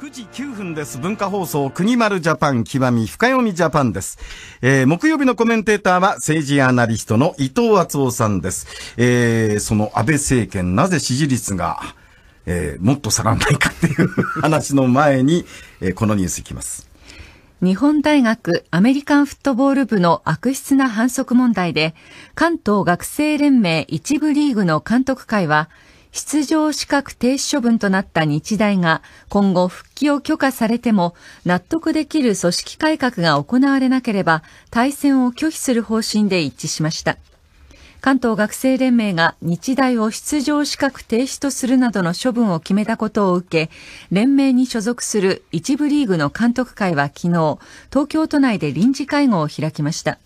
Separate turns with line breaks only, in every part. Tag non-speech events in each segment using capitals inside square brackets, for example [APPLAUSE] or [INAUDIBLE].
9時9分です。文化放送、国丸ジャパン、極み深読みジャパンです。えー、木曜日のコメンテーターは政治アナリストの伊藤厚夫さんです。えー、その安倍政権、なぜ支持率が、えー、もっと下がらないかっていう話の前に、えー、このニュースいきます。
日本大学アメリカンフットボール部の悪質な反則問題で、関東学生連盟一部リーグの監督会は、出場資格停止処分となった日大が今後復帰を許可されても納得できる組織改革が行われなければ対戦を拒否する方針で一致しました。関東学生連盟が日大を出場資格停止とするなどの処分を決めたことを受け、連盟に所属する一部リーグの監督会は昨日、東京都内で臨時会合を開きました。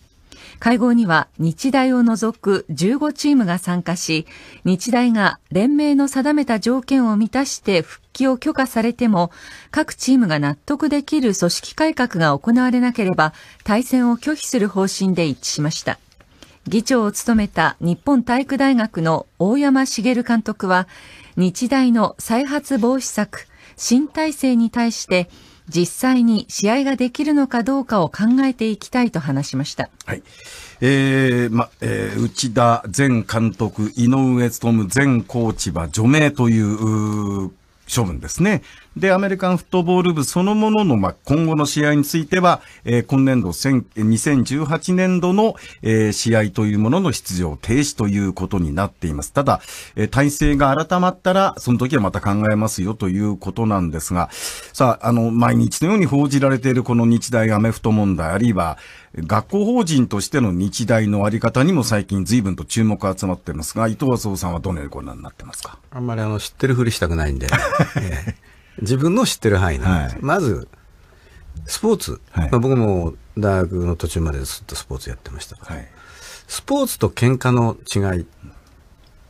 会合には日大を除く15チームが参加し、日大が連盟の定めた条件を満たして復帰を許可されても、各チームが納得できる組織改革が行われなければ、対戦を拒否する方針で一致しました。議長を務めた日本体育大学の大山茂監督は、日大の再発防止策、新体制に対して、実際に試合ができるのかどうかを考えていきたいと話しました。はい。
えー、ま、えー、内田前監督、井上勤前コーチは除名という処分ですね。で、アメリカンフットボール部そのものの、ま今後の試合については、えー、今年度、2018年度の、えー、試合というものの出場停止ということになっています。ただ、えー、体制が改まったら、その時はまた考えますよということなんですが、さあ、あの、毎日のように報じられているこの日大アメフト問題、あるいは、学校法人としての日大のあり方にも最近随分と注目が集まっていますが、伊藤麻夫さんはどのようにご覧になってますか
あんまりあの知ってるふりしたくないんで。[LAUGHS] 自分の知ってる範囲なんです、はい、まずスポーツ、はい、まあ、僕も大学の途中までずっとスポーツやってましたから、はい、スポーツと喧嘩の違いっ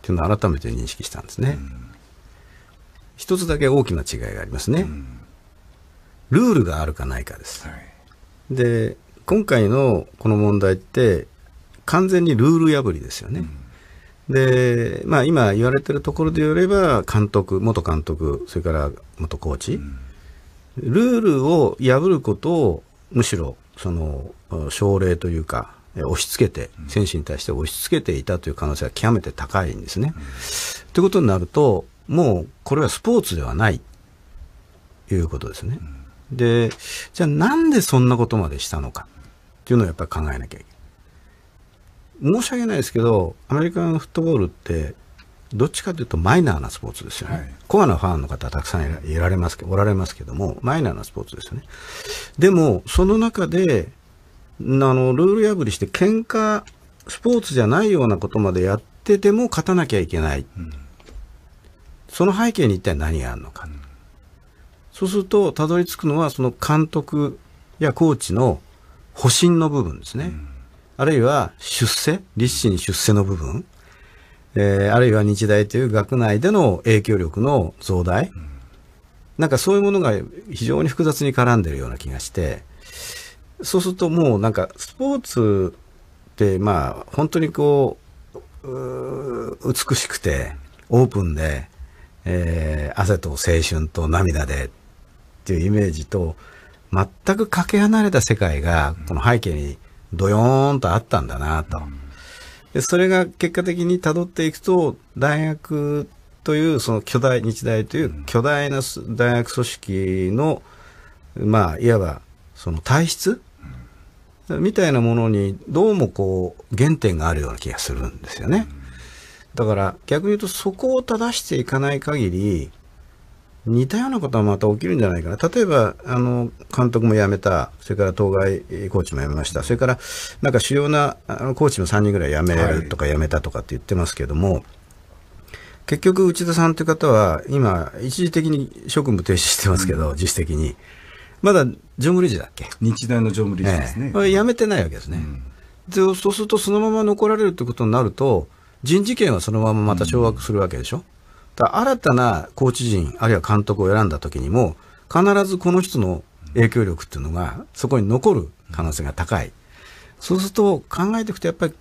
ていうのを改めて認識したんですね、うん、一つだけ大きな違いがありますね、うん、ルールがあるかないかです、はい、で今回のこの問題って完全にルール破りですよね、うんで、まあ、今言われてるところで言えば監督元監督それから元コーチ、ルールを破ることをむしろその奨励というか押し付けて選手に対して押し付けていたという可能性は極めて高いんですね。と、いうことになるともうこれはスポーツではないということですね。でじゃあなんでそんなことまでしたのかっていうのをやっぱり考えなきゃいけない。申し訳ないですけどアメリカンフットボールってどっちかというとマイナーなスポーツですよね、はい、コアなファンの方たくさんいられますおられますけどもマイナーなスポーツですよねでもその中であのルール破りして喧嘩スポーツじゃないようなことまでやってても勝たなきゃいけない、うん、その背景に一体何があるのか、うん、そうするとたどり着くのはその監督やコーチの保身の部分ですね、うんあるいは出世、立身出世の部分、えー、あるいは日大という学内での影響力の増大、うん、なんかそういうものが非常に複雑に絡んでるような気がして、そうするともうなんかスポーツってまあ本当にこう、う美しくて、オープンで、えー、汗と青春と涙でっていうイメージと、全くかけ離れた世界がこの背景にどよーんとあったんだなと。で、それが結果的に辿っていくと、大学という、その巨大、日大という巨大な大学組織の、まあ、いわば、その体質みたいなものに、どうもこう、原点があるような気がするんですよね。だから、逆に言うと、そこを正していかない限り、似たようなことはまた起きるんじゃないかな。例えば、あの、監督も辞めた、それから当該コーチも辞めました、それから、なんか主要なあのコーチも3人ぐらい辞めるとか辞めたとかって言ってますけども、はい、結局、内田さんという方は、今、一時的に職務停止してますけど、うん、自主的に。まだ常務理事だっけ日大の常務理事ですね。ええ、辞めてないわけですね、うん、で。そうすると、そのまま残られるってことになると、人事権はそのまままた掌握するわけでしょ。うん新たなコーチ陣、あるいは監督を選んだ時にも、必ずこの人の影響力っていうのが、そこに残る可能性が高い。そうすると、考えていくと、やっぱり、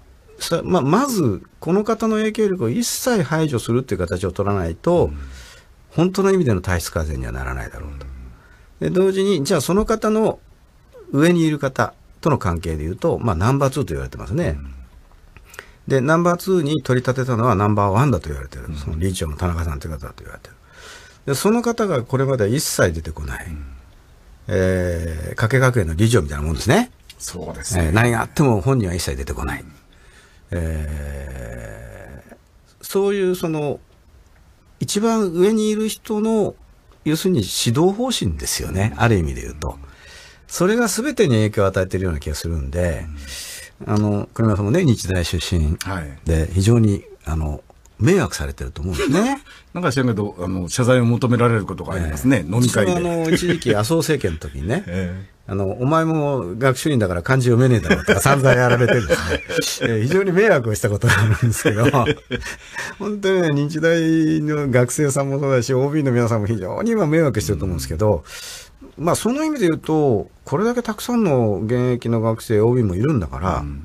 まあ、まず、この方の影響力を一切排除するっていう形を取らないと、本当の意味での体質改善にはならないだろうと。で同時に、じゃあその方の上にいる方との関係でいうと、まあ、ナンバー2と言われてますね。で、ナンバー2に取り立てたのはナンバー1だと言われてる。その理事長の田中さんという方だと言われてる。で、その方がこれまでは一切出てこない。うん、えー、加計学園の理事長みたいなもんですね。そうですね、えー、何があっても本人は一切出てこない。うん、えー、そういうその、一番上にいる人の、要するに指導方針ですよね。ある意味で言うと。それが全てに影響を与えているような気がするんで、うんあの黒山さんもね日大出身で非常に、あの迷惑されてると思うんですね。[LAUGHS] なんか知らんけどあの謝罪を求められることがありますね、えー、飲み会で。あの一時期麻生政権の時にね、[LAUGHS] えー、あのお前も学習院だから漢字読めねえだろうとか散々やられてるんですね、[LAUGHS] えー、非常に迷惑をしたことがあるんですけど本当にね日大の学生さんもそうだし OB の皆さんも非常に今迷惑してると思うんですけど、うんまあ、その意味で言うと、これだけたくさんの現役の学生、OB もいるんだから、うん、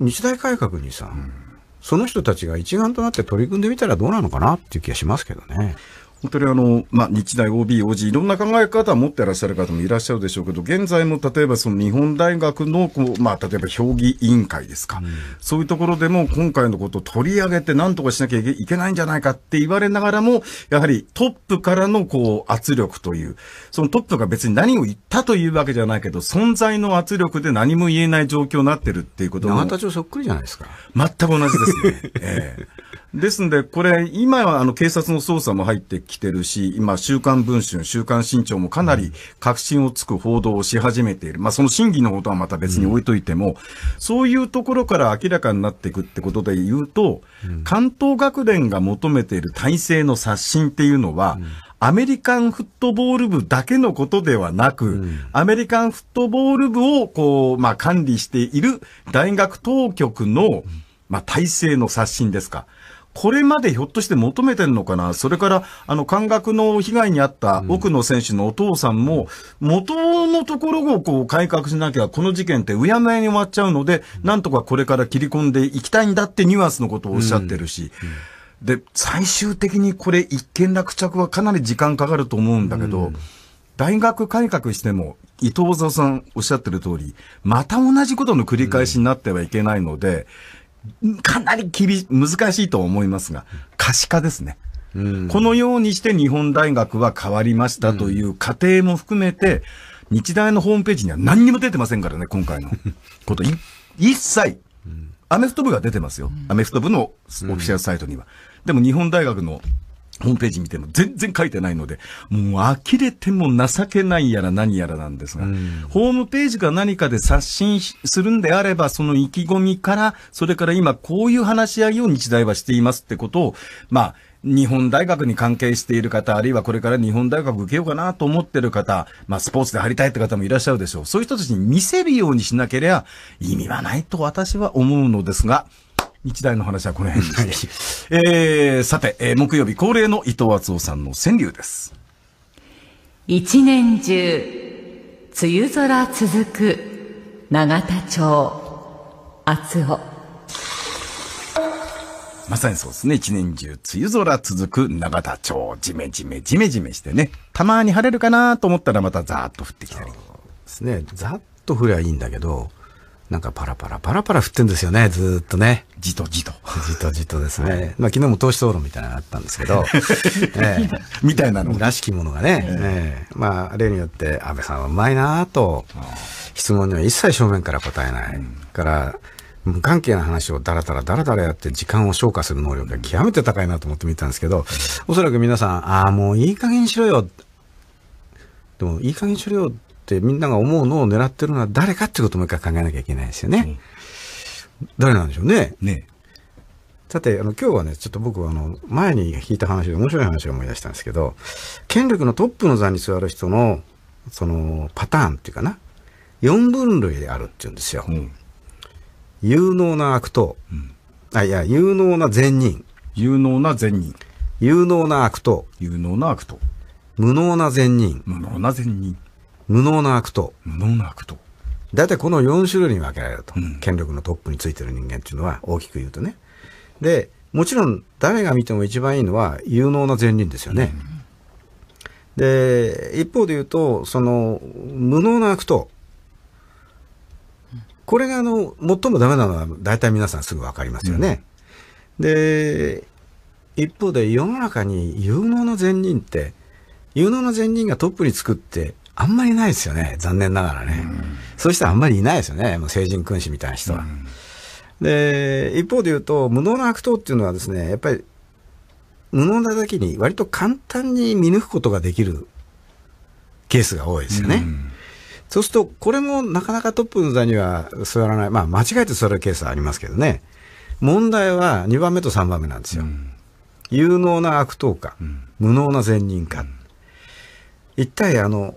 日大改革にさ、うん、その人たちが一丸となって
取り組んでみたらどうなのかなっていう気がしますけどね。本当にあの、まあ、日大 OB、OG、いろんな考え方を持ってらっしゃる方もいらっしゃるでしょうけど、現在も例えばその日本大学のこう、まあ、例えば評議委員会ですか、うん、そういうところでも今回のことを取り上げて、何とかしなきゃいけないんじゃないかって言われながらも、やはりトップからのこう圧力という、そのトップが別に何を言ったというわけじゃないけど、存在の圧力で何も言えない状況になってるっていうことも。永田町そっくりじゃないですか。全く同じですね。[LAUGHS] ええですんで、これ、今はあの警察の捜査も入ってきてるし、今、週刊文春、週刊新潮もかなり確信をつく報道をし始めている。まあ、その真偽のことはまた別に置いといても、うん、そういうところから明らかになっていくってことで言うと、うん、関東学連が求めている体制の刷新っていうのは、うんアメリカンフットボール部だけのことではなく、うん、アメリカンフットボール部をこう、まあ、管理している大学当局の、まあ、体制の刷新ですか。これまでひょっとして求めてるのかな、それからあの感覚の被害に遭った奥野選手のお父さんも、元のところをこう改革しなきゃ、この事件ってうやむやに終わっちゃうので、なんとかこれから切り込んでいきたいんだってニュアンスのことをおっしゃってるし。で、最終的にこれ一件落着はかなり時間かかると思うんだけど、大学改革しても、伊藤沢さんおっしゃってる通り、また同じことの繰り返しになってはいけないので、うんかなり厳し、難しいと思いますが、可視化ですね。このようにして日本大学は変わりましたという過程も含めて、日大のホームページには何にも出てませんからね、今回のこと。一切、アメフト部が出てますよ。アメフト部のオフィシャルサイトには。でも日本大学のホームページ見ても全然書いてないので、もう呆れても情けないやら何やらなんですが、ホームページか何かで刷新するんであれば、その意気込みから、それから今こういう話し合いを日大はしていますってことを、まあ、日本大学に関係している方、あるいはこれから日本大学受けようかなと思ってる方、まあスポーツで入りたいって方もいらっしゃるでしょう。そういう人たちに見せるようにしなければ意味はないと私は思うのですが、日大の話はこの辺にして。えー、さて、えー、木曜日恒例の伊藤敦夫さんの川柳です。
一年中、梅雨空続く、永田町、厚夫。
まさにそうですね。一年中、梅雨空続く永田町。じめじめじめじめしてね。たまに晴れるかなと思ったらまたザーッと降ってきたり。ですね。ざっと降りゃいいんだけど、
なんかパラパラパラパラ降ってんですよね、ずっとね。じとじと。じとじとですね。[LAUGHS] まあ昨日も投資討論みたいなのがあったんですけど、[LAUGHS] えー、みたいなのらしきものがね、えー、えー、まあ例によって安倍さんはうまいなと、質問には一切正面から答えない。うん、から無関係な話をだらだらだらだらやって時間を消化する能力が極めて高いなと思って見たんですけど、うん、おそらく皆さん、ああ、もういい加減にしろよ。でもいい加減にしろよってみんなが思うのを狙ってるのは誰かってこともう一回考えなきゃいけないですよね。うん、誰なんでしょうね。ねさて、あの、今日はね、ちょっと僕はあの、前に引いた話で面白い話を思い出したんですけど、権力のトップの座に座る人の、その、パターンっていうかな、4分類であるっていうんですよ。うん、有能な悪党、うん、あ、いや、有能な善人。有能な善人。有能な悪党。有能な悪党。無能な善人。無能な善人。無能な悪党。無能な悪党。大体この4種類に分けられると、うん、権力のトップについてる人間っていうのは大きく言うとね。で、もちろん誰が見ても一番いいのは有能な善人ですよね。うん、で、一方で言うと、その、無能な悪党。これがあの、最もダメなのは大体皆さんすぐ分かりますよね。うん、で、一方で世の中に有能な善人って、有能な善人がトップに作ってあんまりないですよね。残念ながらね。うん、そうしたらあんまりいないですよね。もう成人君子みたいな人は。うん、で、一方で言うと、無能な悪党っていうのはですね、やっぱり、無能なだけに割と簡単に見抜くことができるケースが多いですよね。うん、そうすると、これもなかなかトップの座には座らない。まあ、間違えて座るケースはありますけどね。問題は2番目と3番目なんですよ。有能な悪党か、無能な善人か。一体あの、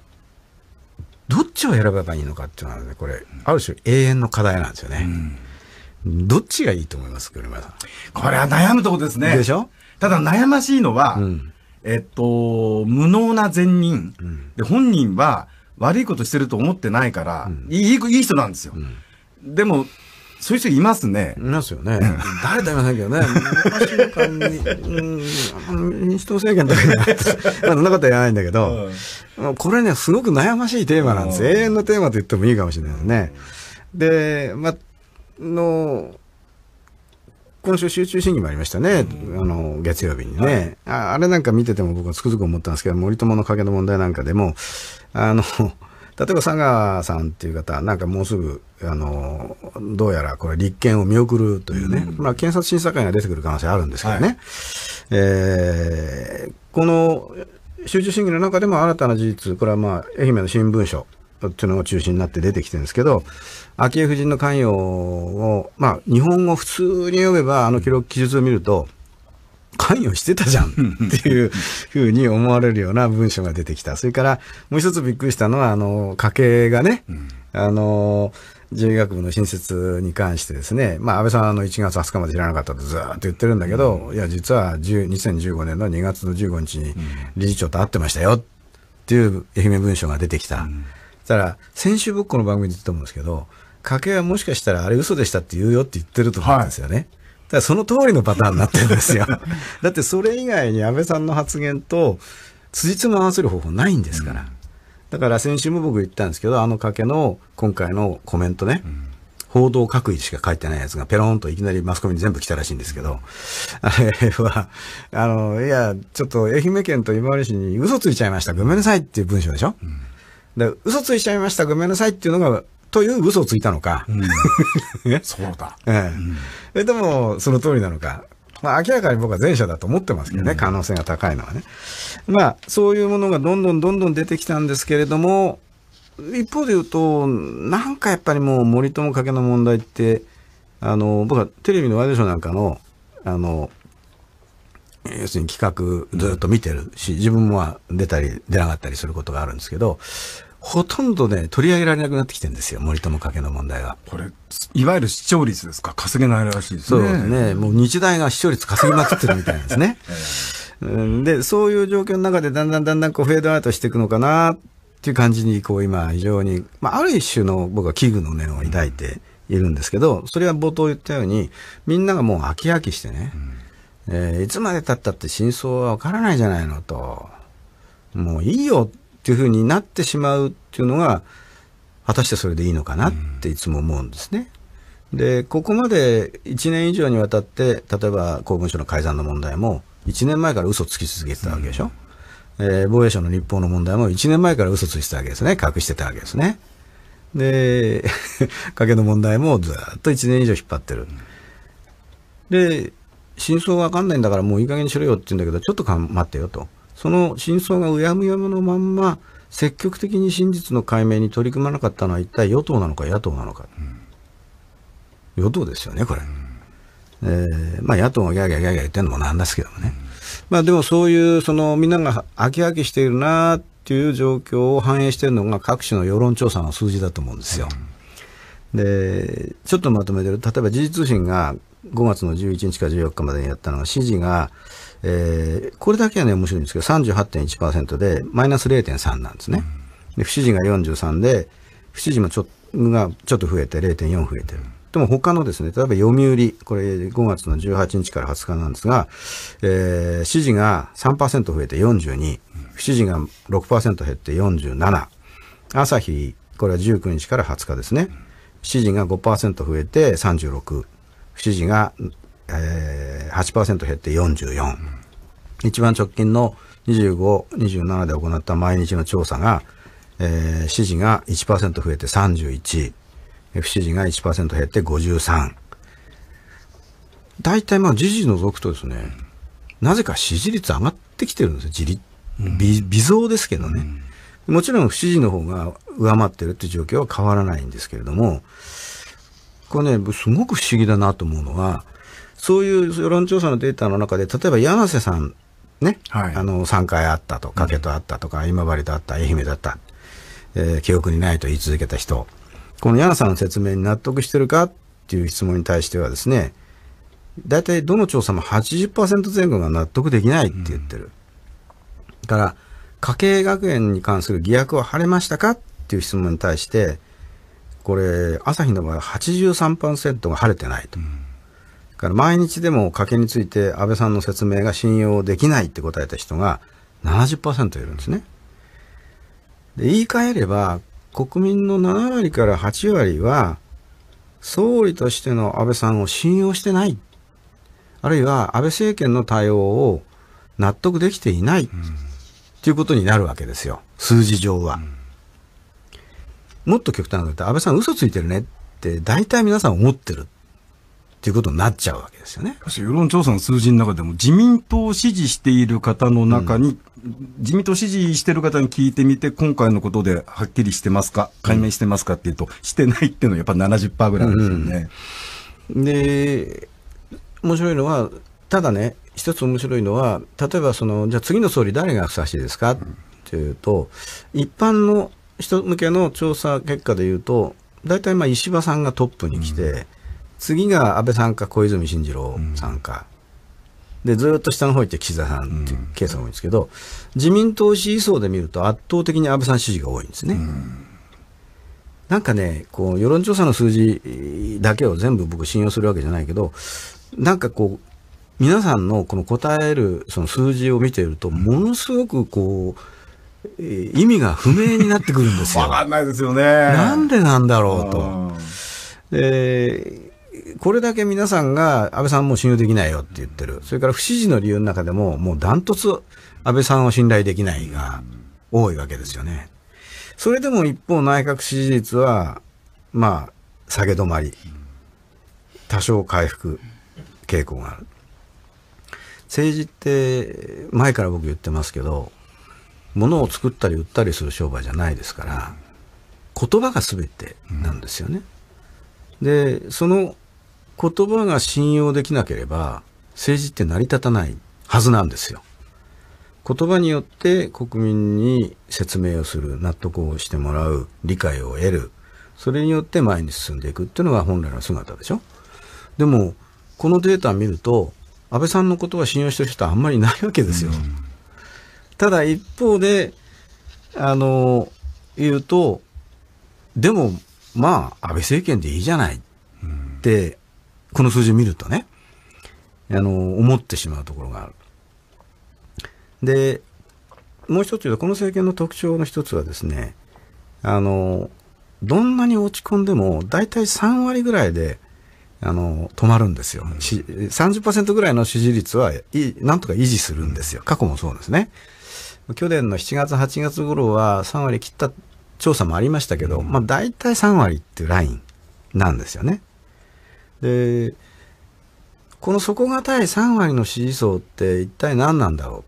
どっちを選べばいいのかっていうのはね、これ、ある種永遠の課
題なんですよね。うん、どっちがいいと思います車さん。これは悩むとこですね。でしょただ悩ましいのは、うん、えっと、無能な善人、うん、で、本人は悪いことしてると思ってないから、いい、いい人なんですよ。でも、そういう人いますね。いますよね。誰だよいけどね。昔の
感じ、民主党政権だけ
ど、そんなことは言わないんだけど、
うん、これね、すごく悩ましいテーマなんです。永遠のテーマと言ってもいいかもしれないね。で、ま、の、今週集中審議もありましたね、あの月曜日にね、はい、あ。あれなんか見てても僕はつくづく思ったんですけど、森友の影の問題なんかでも、あの、例えば佐川さんっていう方なんかもうすぐあのどうやらこれ立件を見送るというね、うん、まあ、検察審査会が出てくる可能性あるんですけどね、はい、えー、この集中審議の中でも新たな事実これはまあ愛媛の新聞社っていうのが中心になって出てきてるんですけど昭恵夫人の関与を、まあ、日本語普通に読めばあの記録記述を見ると、うん関与してたじゃんっていうふうに思われるような文章が出てきた。それからもう一つびっくりしたのは、あの、家計がね、うん、あの、獣医学部の新設に関してですね、まあ、安倍さんあの1月20日まで知らなかったとずっと言ってるんだけど、いや、実は2015年の2月の15日に理事長と会ってましたよっていう愛媛文書が出てきた。うん、たら、先週僕この番組で言ったと思うんですけど、家計はもしかしたらあれ嘘でしたって言うよって言ってると思うんですよね。はいだその通りのパターンになってるんですよ。[LAUGHS] だってそれ以外に安倍さんの発言と、辻褄合わせる方法ないんですから。うん、だから先週も僕言ったんですけど、あの賭けの今回のコメントね、うん、報道各位しか書いてないやつがペロンといきなりマスコミに全部来たらしいんですけど、あれは、あの、いや、ちょっと愛媛県と今治市に嘘ついちゃいました。ごめんなさいっていう文章でしょ、うんで、嘘ついちゃいました、ごめんなさいっていうのがという嘘をついたのか。うん、[LAUGHS] そうだ。ええ、うん、でも、その通りなのか。まあ、明らかに僕は前者だと思ってますけどね、可能性が高いのはね。まあ、そういうものがどんどんどんどん出てきたんですけれども、一方で言うと、なんかやっぱりもう森友家の問題って、あの、僕はテレビのワイドショーなんかの、あの、要するに企画ずっと見てるし、自分も出たり出なかったりすることがあるんですけど、ほとんどね、取り上げられなくなってきてるんですよ、森友家計の問題は。これ、いわゆる視聴率ですか、稼げないらしいですね。そうですね。もう日大が視聴率稼ぎまくってるみたいなんですね。[LAUGHS] えー、で、そういう状況の中でだんだんだんだんこうフェードアウトしていくのかなっていう感じに、こう今非常に、まあ、ある一種の僕は危惧の念を抱いているんですけど、それは冒頭言ったように、みんながもう飽き飽きしてね、うん、えー、いつまで経ったって真相はわからないじゃないのと、もういいよってっていうふうになってしまうっていうのが果たしてそれでいいのかなっていつも思うんですね。でここまで1年以上にわたって例えば公文書の改ざんの問題も1年前から嘘つき続けてたわけでしょ、うん、えー、防衛省の立法の問題も1年前から嘘ついてたわけですね隠してたわけですねで賭け [LAUGHS] の問題もずっと1年以上引っ張ってるで真相わかんないんだからもういい加減にしろよって言うんだけどちょっとか待ってよとその真相がうやむやむのまんま、積極的に真実の解明に取り組まなかったのは一体与党なのか野党なのか、うん、与党ですよね、これ、うん、えー、まあ、野党がギャーギャーギャーギャー言ってるのもなんですけどもね、うん、まあ、でもそういうそのみんなが飽き飽きしているなっていう状況を反映しているのが各種の世論調査の数字だと思うんですよ。でちょっとまとめてる、例えば時事通信が5月の11日か14日までにやったのが、支持がえー、これだけはね、面白いんですけど、38.1%で、マイナス0.3なんですね。で、不支持が43で、不支持もちょがちょっと増えて、0.4増えてる。でも他のですね、例えば読売、これ5月の18日から20日なんですが、えー、支持が3%増えて42、不支持が6%減って47、朝日、これは19日から20日ですね、支持が5%増えて36、不支持がえー、8%減って44。一番直近の25、27で行った毎日の調査が、えー、支持が1%増えて31、不支持が1%減って53。大体まあ時事除くとですね、なぜか支持率上がってきてるんですよ、自立、微増ですけどね。もちろん不支持の方が上回ってるって状況は変わらないんですけれども、これね、すごく不思議だなと思うのは、そういう世論調査のデータの中で、例えば柳瀬さん、ね、はい、あの、3回あったと、かけとあったとか、今治とあった、愛媛だった、えー、記憶にないと言い続けた人、この柳さんの説明に納得してるかっていう質問に対してはですね、大体どの調査も80%前後が納得できないって言ってる。だから、家計学園に関する疑惑は晴れましたかっていう質問に対して、これ、朝日の場合は83%が晴れてないと。うんから毎日でも賭けについて安倍さんの説明が信用できないって答えた人が70%いるんですね。で言い換えれば国民の7割から8割は総理としての安倍さんを信用してないあるいは安倍政権の対応を納得できていないということになるわけですよ数字上は。もっと極端なこと言安倍さん嘘ついてるねって大体
皆さん思ってる。っていうことになっちゃうわけですよね。世論調査の数字の中でも、自民党を支持している方の中に、うん、自民党支持している方に聞いてみて、今回のことではっきりしてますか、解明してますかっていうと、してないっていうのはやっぱ70%ぐらいですよね。うん、で、面白いのは、ただね、一つ
面白いのは、例えばその、じゃあ次の総理、誰がふさわしいですかっていうと、一般の人向けの調査結果でいうと、大体まあ石破さんがトップに来て、次が安倍さんか小泉進次郎さんか、うん、でずっと下の方行って岸田さんっていうケースが多いんですけど、自民党支持層で見ると圧倒的に安倍さん支持が多いんですね。なんかね、こう世論調査の数字だけを全部僕信用するわけじゃないけど、なんかこう皆さんのこの答えるその数字を見ていると、ものすごくこう、意味が不明になってくるんですよ。[LAUGHS] わか
んないですよね。な
んでなんだろうと。で、これだけ皆さんが安倍さんも信用できないよって言ってる。それから不支持の理由の中でも、もうダントツ安倍さんを信頼できないが多いわけですよね。それでも一方内閣支持率は、まあ、下げ止まり。多少回復傾向がある。政治って前から僕言ってますけど、物を作ったり売ったりする商売じゃないですから、言葉が全てなんですよね。で、その言葉が信用できなければ政治って成り立たないはずなんですよ。言葉によって国民に説明をする、納得をしてもらう、理解を得る、それによって前に進んでいくっていうのが本来の姿でしょ。でも、このデータを見ると、安倍さんのことは信用してる人はあんまりないわけですよ。ただ一方で、あの、言うと、でも、まあ、安倍政権でいいじゃないってこの数字見るとね、あの、思ってしまうところがある。で、もう一つ言うと、この政権の特徴の一つはですね、あの、どんなに落ち込んでも、大体3割ぐらいで、あの、止まるんですよ。30%ぐらいの支持率は、なんとか維持するんですよ。過去もそうですね。去年の7月、8月頃は3割切った調査もありましたけど、まあ大体3割っていうラインなんですよね。でこの底堅い3割の支持層って一体何なんだろうっ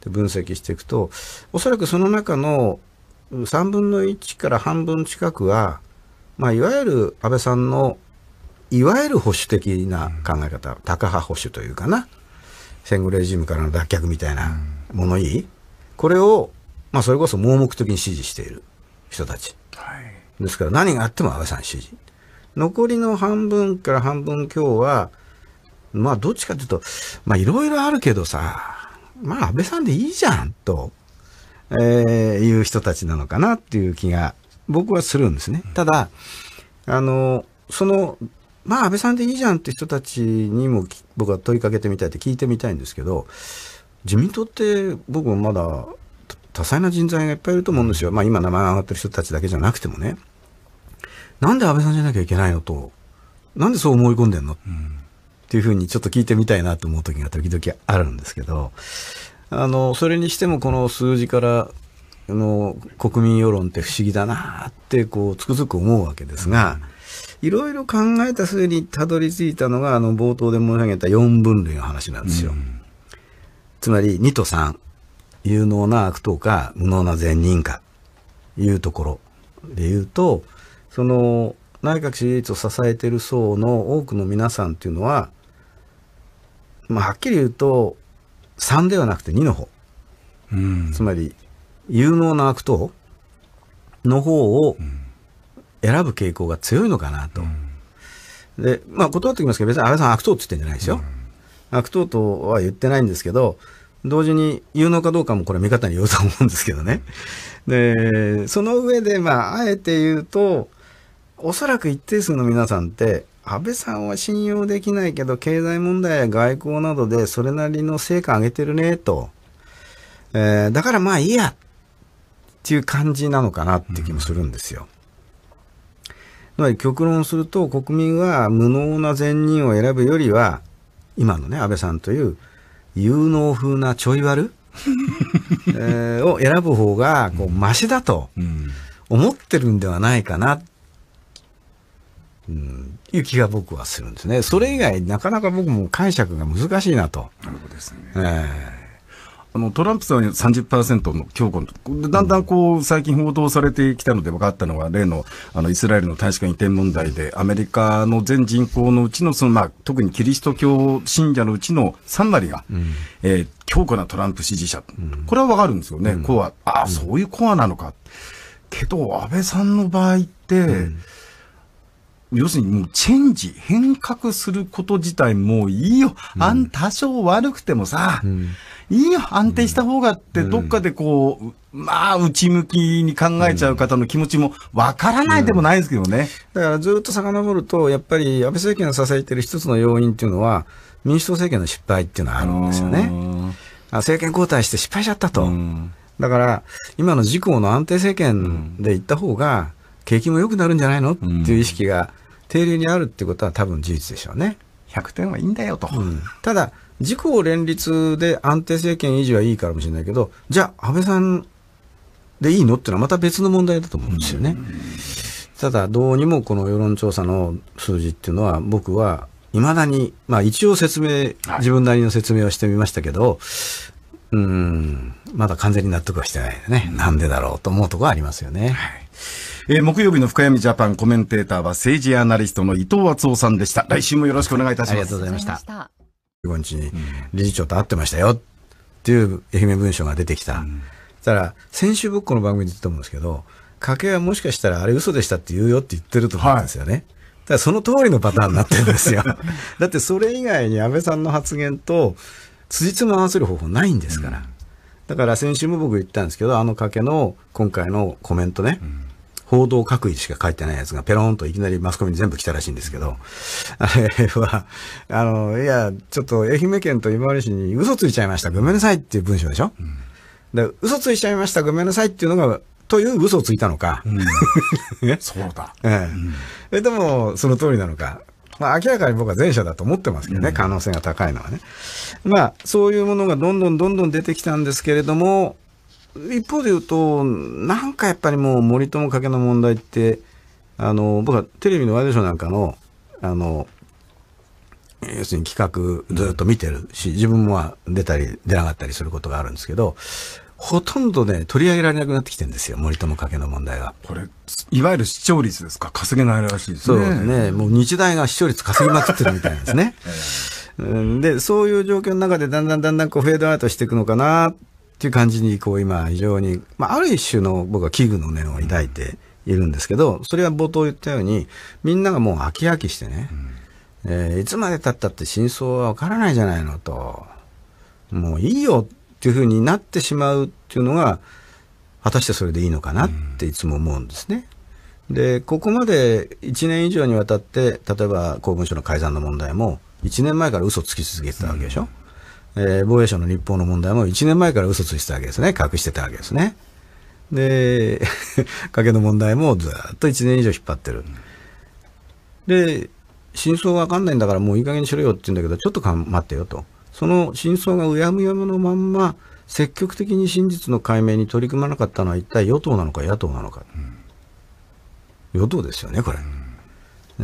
て分析していくとおそらくその中の3分の1から半分近くは、まあ、いわゆる安倍さんのいわゆる保守的な考え方、うん、高派保守というかな戦後レジームからの脱却みたいな物言い、うん、これを、まあ、それこそ盲目的に支持している人たち、はい、ですから何があっても安倍さん支持残りの半分から半分今日は、まあどっちかというと、まあいろいろあるけどさ、まあ安倍さんでいいじゃんと、えー、いう人たちなのかなっていう気が僕はするんですね。ただ、あの、その、まあ安倍さんでいいじゃんって人たちにも僕は問いかけてみたいって聞いてみたいんですけど、自民党って僕もまだ多彩な人材がいっぱいいると思うんですよ。まあ今名前上がってる人たちだけじゃなくてもね。なんで安倍さんじゃなきゃいけないのと、なんでそう思い込んでんの、うん、っていうふうにちょっと聞いてみたいなと思う時が時々あるんですけど、あの、それにしてもこの数字から、あの、国民世論って不思議だなって、こう、つくづく思うわけですが、いろいろ考えた末にたどり着いたのが、あの、冒頭で申し上げた4分類の話なんですよ。うん、つまり、2と3、有能な悪党か、無能な善人か、いうところで言うと、その内閣支持率を支えている層の多くの皆さんっていうのは、まあ、はっきり言うと3ではなくて2の方、うん、つまり有能な悪党の方を選ぶ傾向が強いのかなと。うん、で、まあ、断っておきますけど、別に安倍さん悪党って言ってんじゃないですよ。うん、悪党とは言ってないんですけど、同時に有能かどうかもこれ見方によると思うんですけどね。で、その上で、まあ、あえて言うと、おそらく一定数の皆さんって、安倍さんは信用できないけど、経済問題や外交などでそれなりの成果上げてるね、と。えー、だからまあいいや、っていう感じなのかなって気もするんですよ。つまり極論すると、国民は無能な善人を選ぶよりは、今のね、安倍さんという有能風なちょい悪、[LAUGHS] えー、を選ぶ方がこうマシだと思ってるんではないかなっ
うん、いう気が僕はするんですね。それ以外、なかなか僕も解釈が難しいなと。なるほどですね。えーあのトランプさんは30%の強固だんだんこう最近報道されてきたので分かったのは、例のあのイスラエルの大使館移転問題で、アメリカの全人口のうちのその、まあ、特にキリスト教信者のうちの3割が、うん、えー、強固なトランプ支持者、うん、これは分かるんですよね、うん、コア、ああ、そういうコアなのか。けど、安倍さんの場合って、うん要するにもうチェンジ、変革すること自体もういいよ。あん、多少悪くてもさ、うん、いいよ、安定した方がって、どっかでこう、まあ、内向きに考えちゃう方の気持ちもわからないでもないですけどね、うん。だからずっと遡る
と、やっぱり安倍政権を支えている一つの要因っていうのは、民主党政権の失敗っていうのはあるんですよね。あ政権交代して失敗しちゃったと。だから、今の自公の安定政権で行った方が、うん景気も良くなるんじゃないのっていう意識が定例にあるってことは多分事実でしょうね。100点はいいんだよと。うん、ただ、自公連立で安定政権維持はいいかもしれないけど、じゃあ安倍さんでいいのってのはまた別の問題だと思うんですよね。うん、ただ、どうにもこの世論調査の数字っていうのは僕はいまだに、まあ一応説明、自分なりの説明をしてみましたけど、はい、うん、まだ完全に納得はしてないね。なんでだろうと
思うところはありますよね。はいえー、木曜日の深読みジャパンコメンテーターは政治アナリストの伊藤敦夫さんでした。来週もよろしくお願いいたします。ありがとうございました。15日に理事長
と会ってましたよっていう愛媛文書が出てきた。うん、たら、先週僕この番組で言ったと思うんですけど、家計はもしかしたらあれ嘘でしたって言うよって言ってると思うんですよね。はいだその通りのパターンになってるんですよ。[LAUGHS] だってそれ以外に安倍さんの発言と、辻褄合わせる方法ないんですから。うん、だから先週も僕言ったんですけど、あの賭けの今回のコメントね、うん、報道各位しか書いてないやつがペロンといきなりマスコミに全部来たらしいんですけど、あれは、あの、いや、ちょっと愛媛県と今治市に嘘ついちゃいました。ごめんなさいっていう文章でしょ、うん、で、嘘ついちゃいました。ごめんなさいっていうのが、という嘘をついたのか。うん、[LAUGHS] そうだ。ええ、うん、でも、その通りなのか。まあ、明らかに僕は前者だと思ってますけどね、可能性が高いのはね。まあ、そういうものがどんどんどんどん出てきたんですけれども、一方で言うと、なんかやっぱりもう森友家計の問題って、あの、僕はテレビのワイドショーなんかの、あの、要するに企画ずっと見てるし、自分も出たり出なかったりすることがあるんですけど、ほとんどね、取り上げられなくなってきてるんですよ、森友家計の問題が。これ、いわゆる視聴率ですか、稼げないらしいですね。そうですね。もう日大が視聴率稼ぎまくってるみたいなんですね。[LAUGHS] えー、で、そういう状況の中でだんだんだんだんこうフェードアウトしていくのかなっていう感じに、こう今非常に、まあある一種の僕は危惧の念を抱いているんですけど、それは冒頭言ったように、みんながもう飽き飽きしてね、うん、えー、いつまでたったって真相はわからないじゃないのと、もういいよっていうふうになってしまうっていうのが、果たしてそれでいいのかなっていつも思うんですね。で、ここまで1年以上にわたって、例えば公文書の改ざんの問題も、1年前から嘘つき続けてたわけでしょ。うんえー、防衛省の日報の問題も1年前から嘘ついてたわけですね。隠してたわけですね。で、[LAUGHS] 賭けの問題もずっと1年以上引っ張ってる。で、真相わかんないんだからもういい加減にしろよって言うんだけど、ちょっと待ってよと。その真相がうやむやむのまんま、積極的に真実の解明に取り組まなかったのは一体与党なのか野党なのか。うん、与党ですよね、これ。うん、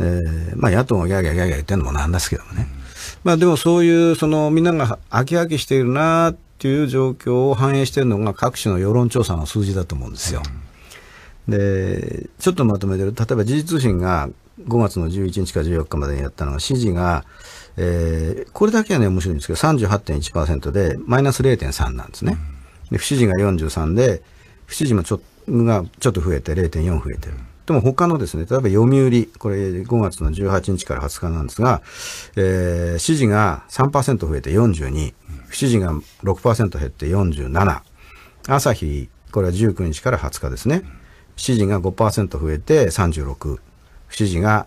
えー、まあ野党がギャーギャーギャーギャー言ってるのもなんですけどもね。うんまあ、でもそういうそのみんなが飽き飽きしているなっていう状況を反映しているのが各種の世論調査の数字だと思うんですよ。うん、でちょっとまとめてる例えば時事通信が5月の11日か14日までにやったのが支持が、えー、これだけはね面白いんですけど38.1%でマイナス0.3なんですね。で不支持が43で不支持もちょがちょっと増えて0.4増えてる。でも他のですね、例えば読売、これ5月の18日から20日なんですが、えー、支持が3%増えて42、不支持が6%減って47、朝日、これは19日から20日ですね、支持が5%増えて36、不支持が、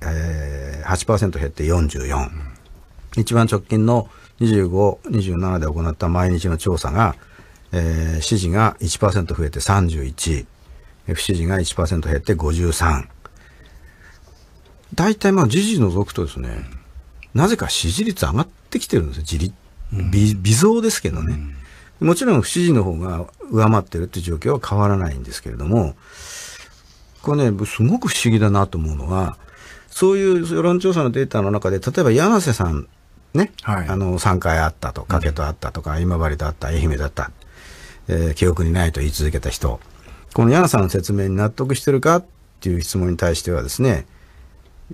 えー、8%減って44、一番直近の25、27で行った毎日の調査が、えー、支持が1%増えて31、不支持が1%減って53。大体まあ時事除くとですね、なぜか支持率上がってきてるんですよ。自立、微増ですけどね。もちろん不支持の方が上回ってるって状況は変わらないんですけれども、これね、すごく不思議だなと思うのは、そういう世論調査のデータの中で、例えば柳瀬さん、ね、はい、あの、3回あったと、かけとあったとか、うん、今治とあった、愛媛だった、えー、記憶にないと言い続けた人、この柳さんの説明に納得してるかっていう質問に対してはですね、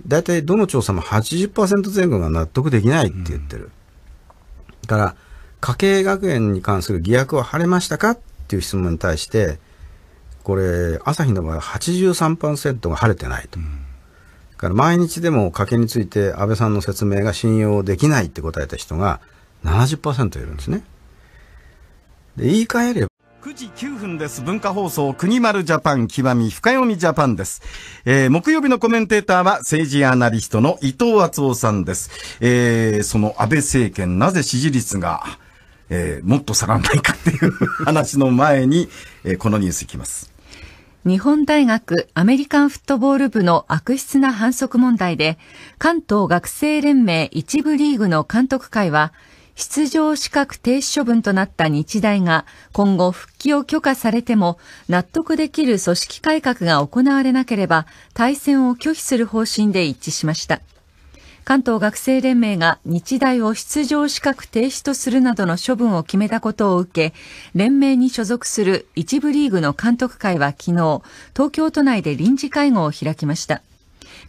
大体どの調査も80%前後が納得できないって言ってる。だから、家計学園に関する疑惑は晴れましたかっていう質問に対して、これ、朝日の場合は83%が晴れてないと。だから毎日でも家計について安倍さんの説明が信用できないって答えた人が70%
いるんですね。で言い換えれば9時9分です。文化放送、国丸ジャパン、極み深読みジャパンです。えー、木曜日のコメンテーターは政治アナリストの伊藤敦夫さんです。えー、その安倍政権、なぜ支持率が、えー、もっと下がらないかっていう話の前に、えー、このニュースいきます。
日本大学アメリカンフットボール部の悪質な反則問題で、関東学生連盟一部リーグの監督会は、出場資格停止処分となった日大が今後復帰を許可されても納得できる組織改革が行われなければ対戦を拒否する方針で一致しました。関東学生連盟が日大を出場資格停止とするなどの処分を決めたことを受け、連盟に所属する一部リーグの監督会は昨日、東京都内で臨時会合を開きました。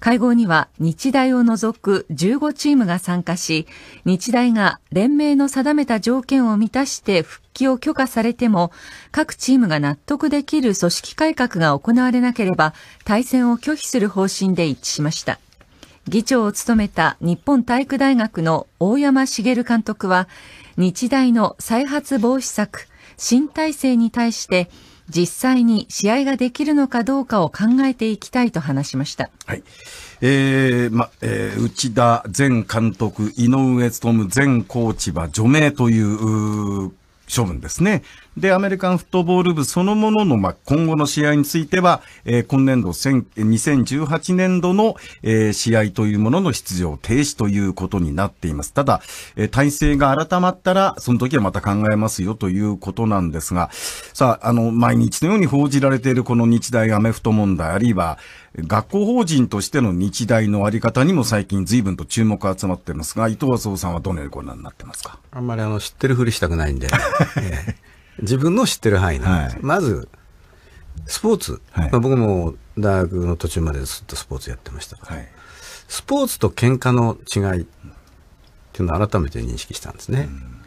会合には日大を除く15チームが参加し、日大が連盟の定めた条件を満たして復帰を許可されても、各チームが納得できる組織改革が行われなければ、対戦を拒否する方針で一致しました。議長を務めた日本体育大学の大山茂監督は、日大の再発防止策、新体制に対して、実際に試合ができるのかどうかを考えていきたいと話しました。はい。
えー、ま、えー、内田前監督、井上勤前コーチは除名という処分ですね。で、アメリカンフットボール部そのものの、まあ、今後の試合については、えー、今年度2018年度の、えー、試合というものの出場停止ということになっています。ただ、えー、体制が改まったら、その時はまた考えますよということなんですが、さあ、あの、毎日のように報じられているこの日大アメフト問題、あるいは、学校法人としての日大のあり方にも最近随分と注目が集まってますが、伊藤麻生さんはどのようにご覧になってますか
あんまりあの、知ってるふりしたくないんで。[LAUGHS] え
え自分の知ってる範囲なんです、はい、まず
スポーツ、はい、まあ、僕も大学の途中までずっとスポーツやってましたから、はい、スポーツと喧嘩の違いっていうのを改めて認識したんですね、うん、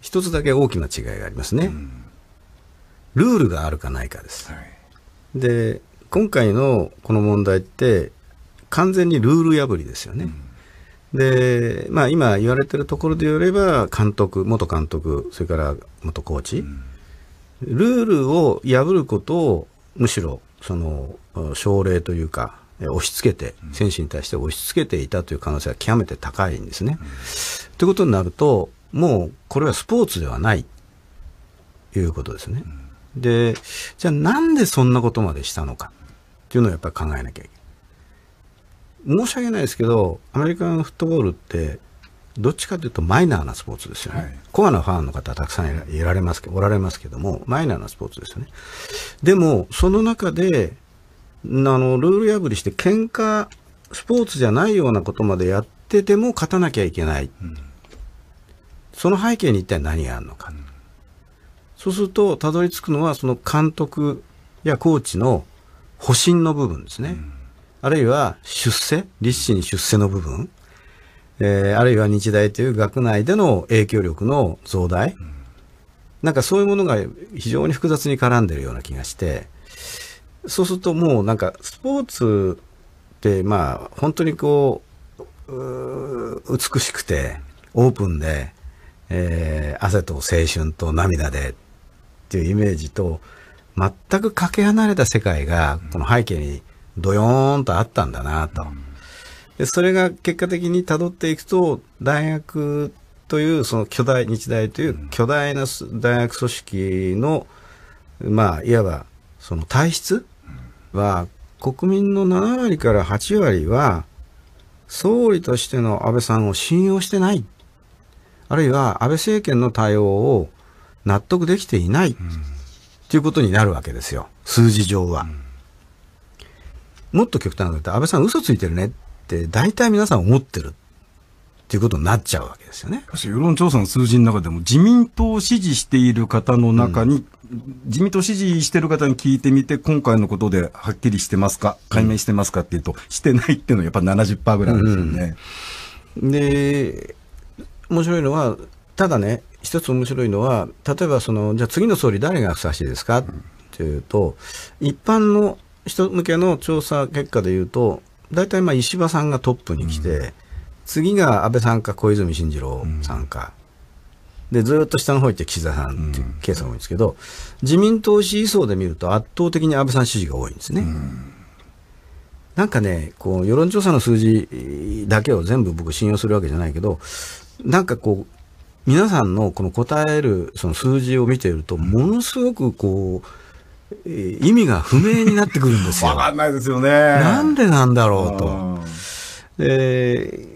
一つだけ大きな違いがありますね、うん、ルールがあるかないかです、はい、で今回のこの問題って完全にルール破りですよね、うんで、まあ、今言われてるところで言えば、監督、元監督、それから元コーチ、ルールを破ることを、むしろ、その、奨励というか、押し付けて、選手に対して押し付けていたという可能性は極めて高いんですね。うん、ということになると、もうこれはスポーツではない、ということですね。で、じゃあなんでそんなことまでしたのか、っていうのをやっぱり考えなきゃいけない。申し訳ないですけどアメリカンフットボールってどっちかというとマイナーなスポーツですよね、はい、コアなファンの方たくさんいられますおられますけどもマイナーなスポーツですよねでもその中であのルール破りして喧嘩スポーツじゃないようなことまでやってても勝たなきゃいけない、うん、その背景に一体何があるのか、うん、そうするとたどり着くのはその監督やコーチの保身の部分ですね、うんあるいは出世、立志に出世の部分、えー、あるいは日大という学内での影響力の増大、うん、なんかそういうものが非常に複雑に絡んでるような気がして、そうするともうなんかスポーツってまあ本当にこう、う美しくて、オープンで、えー、汗と青春と涙でっていうイメージと、全くかけ離れた世界がこの背景にどよーんとあったんだなと。で、それが結果的に辿っていくと、大学という、その巨大、日大という巨大な大学組織の、まあ、いわば、その体質は、国民の7割から8割は、総理としての安倍さんを信用してない。あるいは安倍政権の対応を納得できていない。ということになるわけですよ。数字上は。うんもっと極端なことって、安倍さん嘘ついてるねっ
て、大体皆さん思ってる。っていうことになっちゃうわけですよね。世論調査の数字の中でも、自民党を支持している方の中に、うん、自民党支持している方に聞いてみて、今回のことではっきりしてますか、解明してますかっていうと、うん、してないっていうのはやっぱ70%ぐらいですよね。うん、で、面白いのは、ただ
ね、一つ面白いのは、例えばその、じゃあ次の総理誰がふさわしいですかっていうと、一般の人向けの調査結果でいうと大体まあ石破さんがトップに来て、うん、次が安倍さんか小泉進次郎さんか、うん、でずっと下の方行って岸田さんっていうケースが多いんですけど、自民党支持層で見ると圧倒的に安倍さん支持が多いんですね。なんかね、こう世論調査の数字だけを全部僕信用するわけじゃないけど、なんかこう皆さんのこの答えるその数字を見ていると、ものすごくこう意味が不明になってくるんですよ。わか
んないですよね。な
んでなんだろうと。で、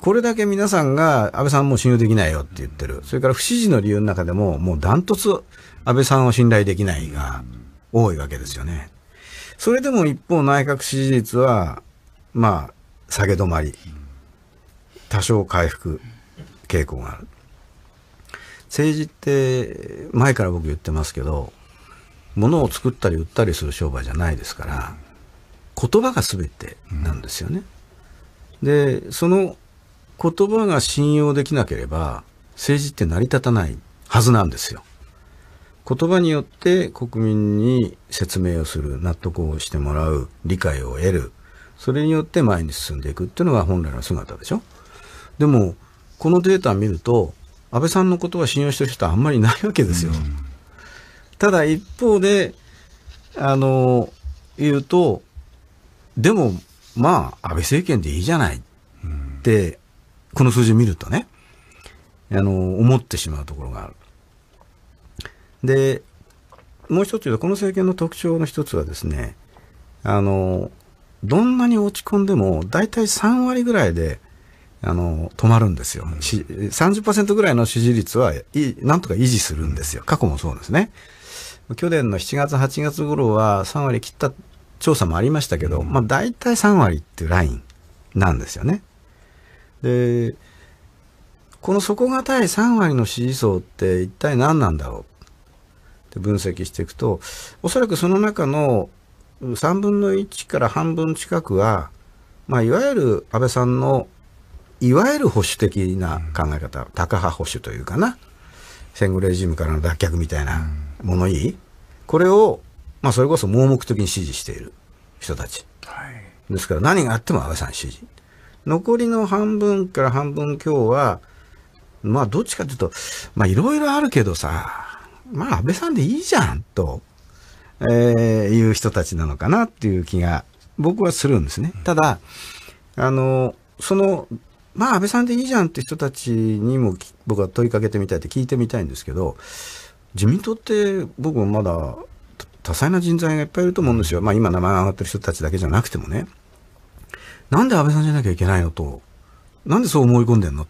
これだけ皆さんが安倍さんも信用できないよって言ってる。それから不支持の理由の中でも、もうダントツ安倍さんを信頼できないが多いわけですよね。それでも一方内閣支持率は、まあ、下げ止まり。多少回復傾向がある。政治って、前から僕言ってますけど、物を作ったり売ったりする商売じゃないですから言葉が全てなんですよね。うん、でその言葉が信用できなければ政治って成り立たないはずなんですよ。言葉によって国民に説明をする納得をしてもらう理解を得るそれによって前に進んでいくっていうのが本来の姿でしょ。でもこのデータ見ると安倍さんのことは信用してる人はあんまりないわけですよ。うんただ一方で、あの、言うと、でも、まあ、安倍政権でいいじゃないって、この数字見るとね、あの、思ってしまうところがある。で、もう一つ言うと、この政権の特徴の一つはですね、あの、どんなに落ち込んでも、大体3割ぐらいで、あの、止まるんですよ。うん、30%ぐらいの支持率は、なんとか維持するんですよ。過去もそうですね。去年の7月、8月頃は3割切った調査もありましたけど、まあ大体3割っていうラインなんですよね。で、この底堅い3割の支持層って一体何なんだろうって分析していくと、おそらくその中の3分の1から半分近くは、まあ、いわゆる安倍さんのいわゆる保守的な考え方、タカ派保守というかな、戦後レジームからの脱却みたいな物言いこれを、まあ、それこそ盲目的に支持している人たち。はい、ですから何があっても安倍さん支持。残りの半分から半分今日は、まあどっちかというと、まあいろいろあるけどさ、まあ安倍さんでいいじゃんと、えー、いう人たちなのかなっていう気が僕はするんですね。ただ、あの、その、まあ安倍さんでいいじゃんって人たちにも僕は問いかけてみたいって聞いてみたいんですけど、自民党って僕もまだ多彩な人材がいっぱいいると思うんですよ。まあ今名前が上がってる人たちだけじゃなくてもね。なんで安倍さんじゃなきゃいけないのと、なんでそう思い込んでんの、っ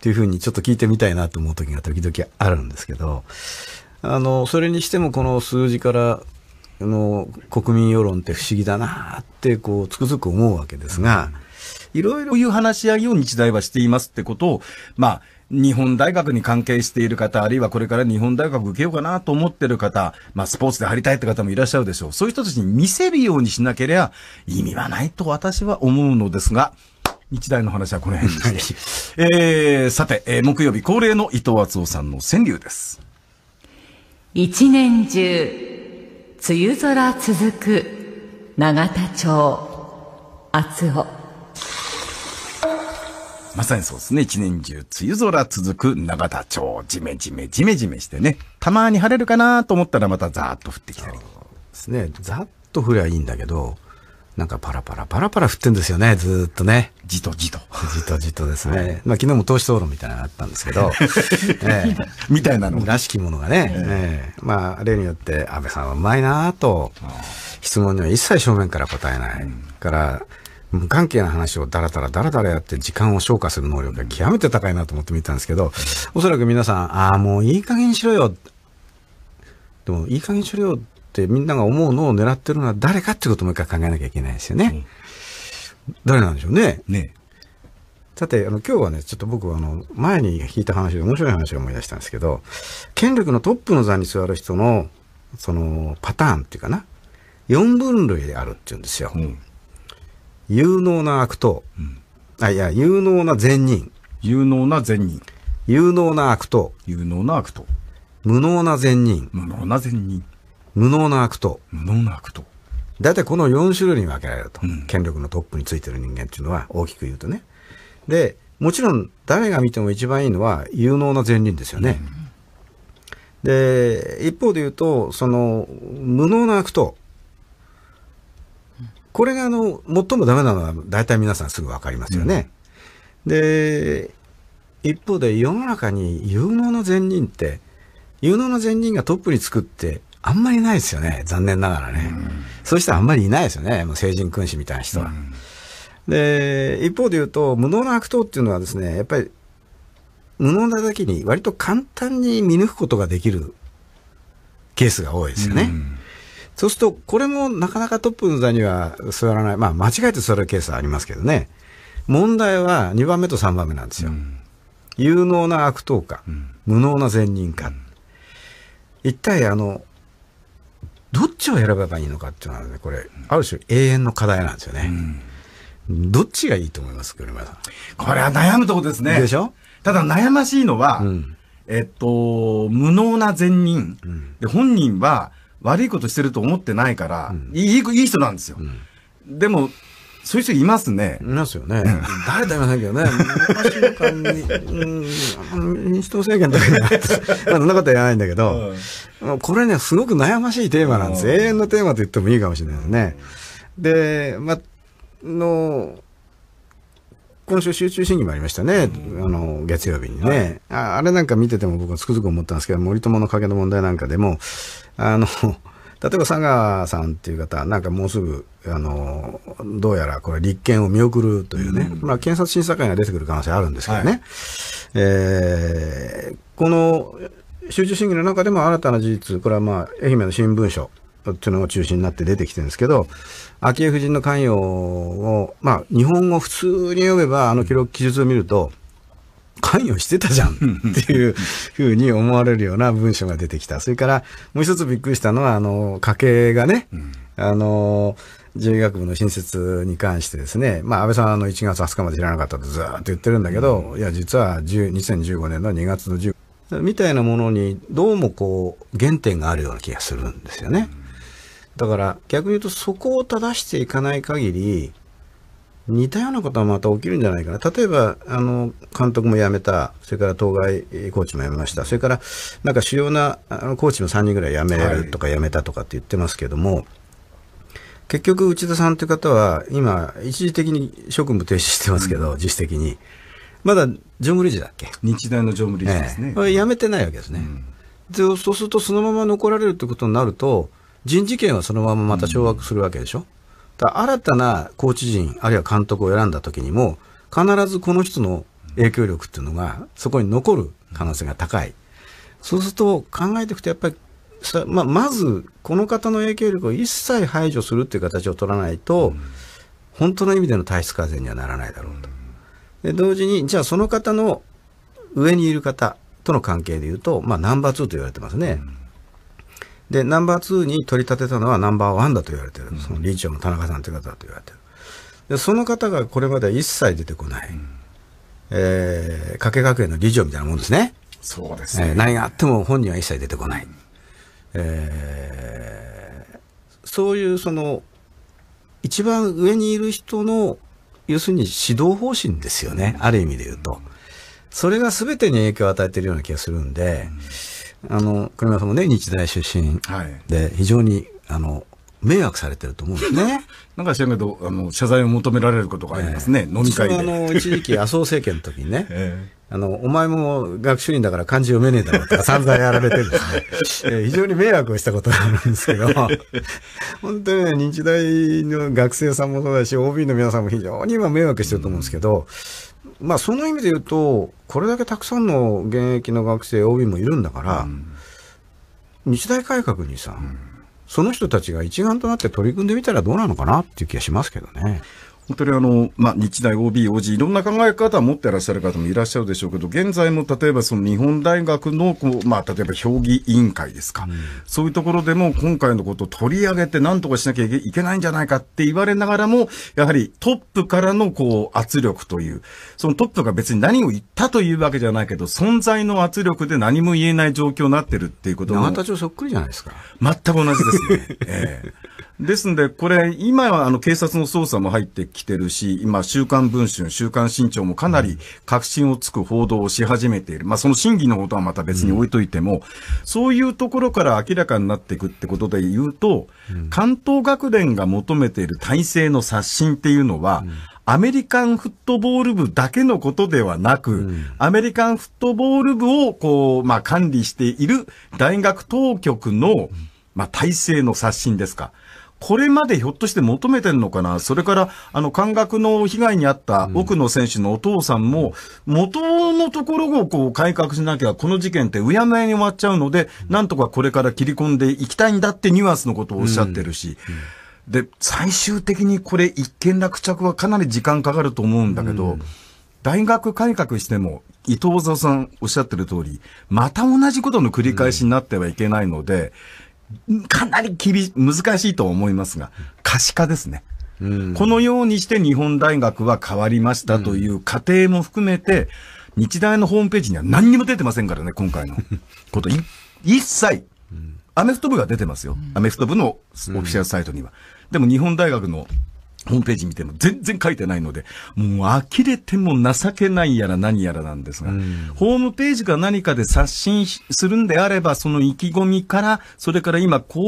ていうふうにちょっと聞いてみたいなと思う時が時々あるんですけど、あの、それにしてもこの数字から
の国民世論って不思議だなってこうつくづく思うわけですが、いろいろいう話し合いを日大はしていますってことを、まあ、日本大学に関係している方、あるいはこれから日本大学受けようかなと思ってる方、まあ、スポーツで入りたいって方もいらっしゃるでしょう。そういう人たちに見せるようにしなければ意味はないと私は思うのですが、日大の話はこの辺でし [LAUGHS] えー、さて、えー、木曜日恒例の伊藤敦夫さんの川柳です。
一年中、梅雨空続く、永田町、厚尾。
まさにそうですね。一年中、梅雨空続く長田町。じめじめじめじめしてね。たまに晴れるかなと思ったらまたザーッと降ってきたり。ですね。ざっと降りゃいいんだけど、なんかパラパラパラパラ降ってんですよね、ずっ
とね。じとじと。じとじとですね。はい、まあ昨日も投資討論みたいなのがあったんですけど、[LAUGHS] えー、みたいなの。らしきものがね、えー、えー、まあ例によって安倍さんはうまいなと、質問には一切正面から答えない。うん、から、無関係な話をだらだらだらだらやって時間を消化する能力が極めて高いなと思って見たんですけど、おそらく皆さん、ああ、もういい加減にしろよ。でも、いい加減にしろよってみんなが思うのを狙ってるのは誰かってこともう一回考えなきゃいけないですよね。うん、誰なんでしょうね。ねさて、あの、今日はね、ちょっと僕はあの、前に聞いた話で面白い話を思い出したんですけど、権力のトップの座に座る人の、その、パターンっていうかな、4分類であるっていうんですよ。うん有能な悪党、うん、あいや有能な善人有能な善人有能な悪党有能な悪党無能な善人無能な善人無能な悪党無能な悪党大体この4種類に分けられると、うん、権力のトップについてる人間っていうのは大きく言うとねでもちろん誰が見ても一番いいのは有能な善人ですよね、うん、で一方で言うとその無能な悪党これがあの最もダメなのは大体皆さんすぐ分かりますよね。うん、で一方で世の中に有能の善人って有能の善人がトップにつくってあんまりないですよね残念ながらね、うん、そうしたらあんまりいないですよねもう成人君子みたいな人は。うん、で一方で言うと無能な悪党っていうのはですねやっぱり無能なだけに割と簡単に見抜くことができるケースが多いですよね。うんそうすると、これもなかなかトップの座には座らない。まあ、間違えて座るケースはありますけどね。問題は2番目と3番目なんですよ。うん、有能な悪党か、うん、無能な善人か。うん、一体、あの、どっちを選べばいいのかっていうのはね、これ、ある種永遠の課題なんですよね。どっちが
いいと思います、車さん。これは悩むとこですね。でしょただ悩ましいのは、えっと、無能な善人、で本人は悪いことしてると思ってないから、うん、いいいい人なんですよ。うん、でもそういう人いますね。いますよね。誰と言いませんけどね。民主党政権
とかそんなこと言わないんだけど、うん、これね、すごく悩ましいテーマなんです。永遠のテーマと言ってもいいかもしれないですね。で、ま、の、今週集中審議もありましたね、うん、あの月曜日にね、はい、あ。あれなんか見てても僕はつくづく思ったんですけど、森友の影の問題なんかでも、あの、[LAUGHS] 例えば佐川さんっていう方、なんかもうすぐ、あの、どうやらこれ立件を見送るというね、うん、まあ検察審査会が出てくる可能性あるんですけどね、はい、えー、この集中審議の中でも新たな事実、これはまあ愛媛の新聞社っていうのが中心になって出てきてるんですけど、昭恵夫人の関与を、まあ、日本語普通に読めば、あの記録、記述を見ると、関与してたじゃんっていうふうに思われるような文章が出てきた。それから、もう一つびっくりしたのは、あの、家計がね、あの、獣医学部の新設に関してですね、まあ、安倍さんあの1月20日まで知らなかったとずっと言ってるんだけど、いや、実は2015年の2月の10みたいなものに、どうもこう、原点があるような気がするんですよね。だから逆に言うとそこを正していかない限り、似たようなことはまた起きるんじゃないかな。例えば、あの、監督も辞めた、それから当該コーチも辞めました、それから、なんか主要なあのコーチも3人ぐらい辞めるとか辞めたとかって言ってますけども、はい、結局、内田さんという方は、今、一時的に職務停止してますけど、うん、自主的に。まだ常務理事だっけ日大の常務理事ですね。ええ、辞めてないわけですね。うん、そうすると、そのまま残られるということになると、人事権はそのまままた掌握するわけでしょ。だ新たなコーチ陣、あるいは監督を選んだ時にも、必ずこの人の影響力っていうのが、そこに残る可能性が高い。そうすると、考えていくと、やっぱり、まあ、まず、この方の影響力を一切排除するっていう形を取らないと、本当の意味での体質改善にはならないだろうと。で同時に、じゃあその方の上にいる方との関係でいうと、まあ、ナンバー2と言われてますね。うんで、ナンバー2に取り立てたのはナンバー1だと言われてる。その理事長の田中さんという方だと言われてる。で、その方がこれまでは一切出てこない。うん、えー、加計学園の理事長みたいなもんですね。そうですね、えー、何があっても本人は一切出てこない。うん、えー、そういうその、一番上にいる人の、要するに指導方針ですよね。ある意味で言うと。それが全てに影響を与えているような気がするんで、うんあの金山さんもね日大出身で非常にあの迷惑されてると思うんですね。[LAUGHS] なんか知らんけどあの謝罪を求められることがありますね、えー、飲み会で。あの一時期 [LAUGHS] 麻生政権の時にね、えー、あのお前も学習院だから漢字読めねえだろとか散々やられてですね、[LAUGHS] えー、非常に迷惑をしたことがあるんですけど、本当にね、日大の学生さんもそうだし、OB の皆さんも非常に今迷惑してると思うんですけど、うんまあ、その意味で言うと、これだけたくさんの現役の学生、OB もいるんだから、うん、日大改革にさ、うん、その人たちが
一丸となって取り組んでみたらどうなのかなっていう気がしますけどね。本当にあの、まあ、日大 OB、OG、いろんな考え方を持ってらっしゃる方もいらっしゃるでしょうけど、現在も例えばその日本大学のこう、まあ、例えば評議委員会ですか、うん、そういうところでも今回のことを取り上げて何とかしなきゃいけないんじゃないかって言われながらも、やはりトップからのこう圧力という、そのトップが別に何を言ったというわけじゃないけど、存在の圧力で何も言えない状況になってるっていうことも。永田町そっくりじゃないですか。全く同じですね。[LAUGHS] ええーですんで、これ、今はあの警察の捜査も入ってきてるし、今、週刊文春、週刊新潮もかなり確信をつく報道をし始めている。まあ、その真偽のことはまた別に置いといても、うん、そういうところから明らかになっていくってことで言うと、関東学連が求めている体制の刷新っていうのは、うんアメリカンフットボール部だけのことではなく、うん、アメリカンフットボール部をこう、まあ、管理している大学当局の、まあ、体制の刷新ですか。これまでひょっとして求めてんのかな、それからあの感覚の被害にあった奥野選手のお父さんも、元のところをこう改革しなきゃ、この事件ってうやむやに終わっちゃうので、なんとかこれから切り込んでいきたいんだってニュアンスのことをおっしゃってるし。で、最終的にこれ一件落着はかなり時間かかると思うんだけど、大学改革しても、伊藤沢さんおっしゃってる通り、また同じことの繰り返しになってはいけないので、うんかなり厳し、難しいと思いますが、可視化ですね。このようにして日本大学は変わりましたという過程も含めて、日大のホームページには何にも出てませんからね、今回のこと。一切、アメフト部が出てますよ。アメフト部のオフィシャルサイトには。でも日本大学のホームページ見ても全然書いてないので、もう呆れても情けないやら何やらなんですが、ホームページか何かで刷新するんであれば、その意気込みから、それから今こう